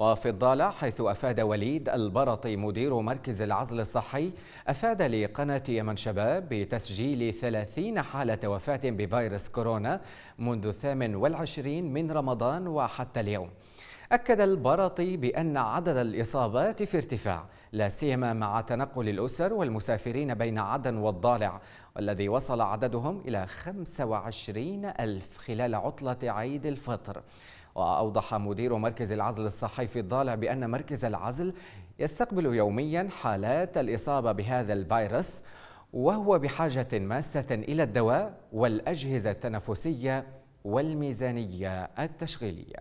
وفي الضالع حيث أفاد وليد البرطي مدير مركز العزل الصحي أفاد لقناة يمن شباب بتسجيل 30 حالة وفاة بفيروس كورونا منذ الثامن والعشرين من رمضان وحتى اليوم أكد البرطي بأن عدد الإصابات في ارتفاع لا سيما مع تنقل الأسر والمسافرين بين عدن والضالع والذي وصل عددهم إلى 25 ألف خلال عطلة عيد الفطر وأوضح مدير مركز العزل الصحي في الضالع بأن مركز العزل يستقبل يوميا حالات الإصابة بهذا الفيروس وهو بحاجة ماسة إلى الدواء والأجهزة التنفسية والميزانية التشغيلية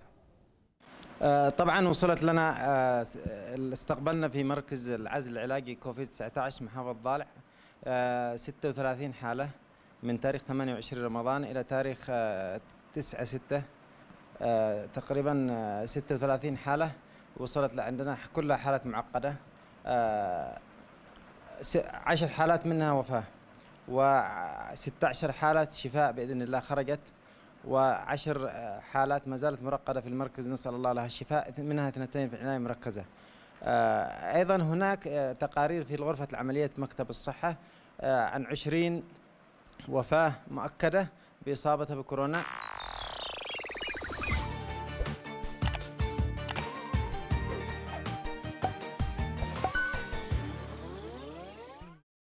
آه، طبعا وصلت لنا آه، استقبلنا في مركز العزل العلاجي كوفيد 19 محافظة ضالع 36 آه، حالة من تاريخ 28 رمضان إلى تاريخ 9 6 آه، تقريبا 36 آه، حالة وصلت لعندنا كلها حالات معقدة آه، عشر حالات منها وفاة و16 حالة شفاء بإذن الله خرجت و10 حالات ما زالت مرقدة في المركز نسأل الله لها الشفاء منها اثنتين في عناية مركزة أيضا هناك تقارير في غرفة العمليات مكتب الصحة عن 20 وفاة مؤكدة بإصابتها بكورونا